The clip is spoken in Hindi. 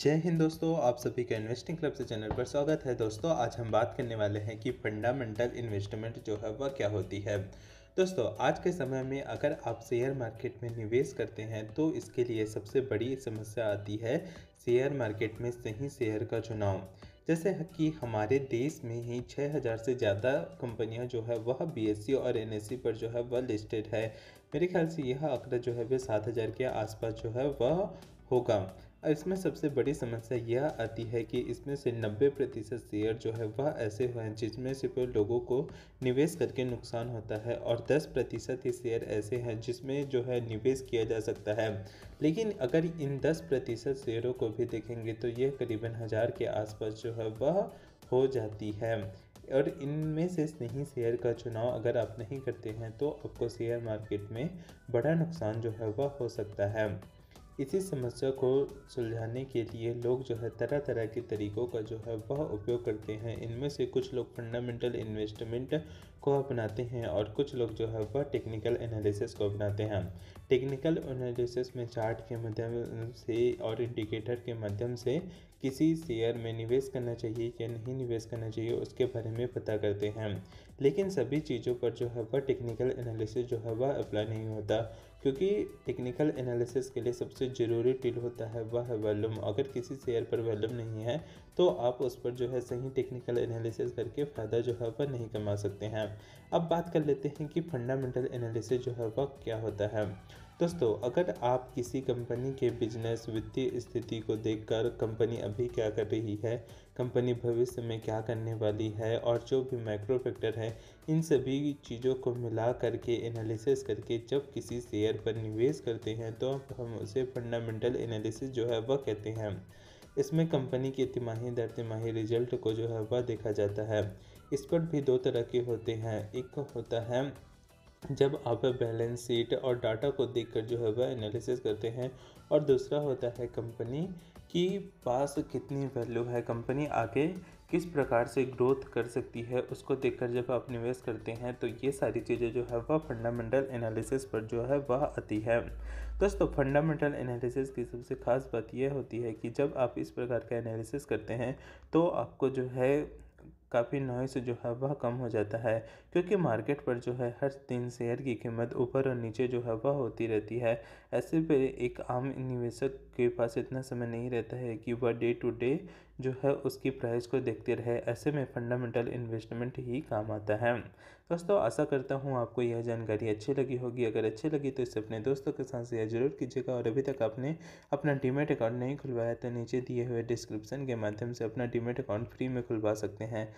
जय हिंद दोस्तों आप सभी का इन्वेस्टिंग क्लब से चैनल पर स्वागत है दोस्तों आज हम बात करने वाले हैं कि फंडामेंटल इन्वेस्टमेंट जो है वह क्या होती है दोस्तों आज के समय में अगर आप शेयर मार्केट में निवेश करते हैं तो इसके लिए सबसे बड़ी समस्या आती है शेयर मार्केट में सही शेयर का चुनाव जैसे कि हमारे देश में ही 6000 से ज़्यादा कंपनियां जो है वह बी e और एन e पर जो है वह लिस्टेड है मेरे ख्याल से यह आंकड़ा जो है वह हज़ार के आसपास जो है वह होगा इसमें सबसे बड़ी समस्या यह आती है कि इसमें से 90 प्रतिशत शेयर जो है वह ऐसे हैं जिसमें से लोगों को निवेश करके नुकसान होता है और 10 प्रतिशत ही शेयर ऐसे हैं जिसमें जो है निवेश किया जा सकता है लेकिन अगर इन 10 प्रतिशत शेयरों को भी देखेंगे तो यह करीबन हज़ार के आसपास जो है वह हो जाती है और इनमें से नहीं शेयर का चुनाव अगर आप नहीं करते हैं तो आपको शेयर मार्केट में बड़ा नुकसान जो है वह हो सकता है इसी समस्या को सुलझाने के लिए लोग जो है तरह तरह के तरीक़ों का जो है वह उपयोग करते हैं इनमें से कुछ लोग फंडामेंटल इन्वेस्टमेंट को अपनाते हैं और कुछ लोग जो है वह टेक्निकल एनालिसिस को अपनाते हैं टेक्निकल एनालिसिस में चार्ट के माध्यम से और इंडिकेटर के माध्यम से किसी शेयर में निवेश करना चाहिए या नहीं निवेश करना चाहिए उसके बारे में पता करते हैं लेकिन सभी चीज़ों पर जो है वह टेक्निकल एनालिसिस जो है वह अप्लाई नहीं होता क्योंकि टेक्निकल एनालिसिस के लिए सबसे ज़रूरी टिल होता है वह है वॉल्यूम अगर किसी शेयर पर वॉल्यूम नहीं है तो आप उस पर जो है सही टेक्निकल एनालिसिस करके फ़ायदा जो है वह नहीं कमा सकते हैं अब बात कर लेते हैं कि फंडामेंटल एनालिसिस जो है वह क्या होता है दोस्तों अगर आप किसी कंपनी के बिजनेस वित्तीय स्थिति को देखकर कंपनी अभी क्या कर रही है कंपनी भविष्य में क्या करने वाली है और जो भी माइक्रो फैक्टर है इन सभी चीज़ों को मिला करके एनालिसिस करके जब किसी शेयर पर निवेश करते हैं तो हम उसे फंडामेंटल एनालिसिस जो है वह कहते हैं इसमें कंपनी के तिमाही दर तिमाही रिजल्ट को जो है वह देखा जाता है इस पर भी दो तरह के होते हैं एक होता है जब आप बैलेंस शीट और डाटा को देखकर जो है वह एनालिसिस करते हैं और दूसरा होता है कंपनी की पास कितनी वैल्यू है कंपनी आगे किस प्रकार से ग्रोथ कर सकती है उसको देखकर जब आप निवेश करते हैं तो ये सारी चीज़ें जो है वह फंडामेंटल एनालिसिस पर जो है वह आती है दोस्तों फंडामेंटल एनालिसिस की सबसे खास बात यह होती है कि जब आप इस प्रकार का एनालिसिस करते हैं तो आपको जो है काफ़ी नॉइस जो है वह कम हो जाता है क्योंकि मार्केट पर जो है हर तीन शेयर की कीमत ऊपर और नीचे जो है वह होती रहती है ऐसे पे एक आम निवेशक के पास इतना समय नहीं रहता है कि वह डे टू डे जो है उसकी प्राइस को देखते रहे ऐसे में फंडामेंटल इन्वेस्टमेंट ही काम आता है दोस्तों आशा करता हूँ आपको यह जानकारी अच्छी लगी होगी अगर अच्छी लगी तो इसे अपने दोस्तों के साथ शेयर जरूर कीजिएगा और अभी तक आपने अपना डीमेट अकाउंट नहीं खुलवाया तो नीचे दिए हुए डिस्क्रिप्शन के माध्यम से अपना डीमेट अकाउंट फ्री में खुलवा सकते हैं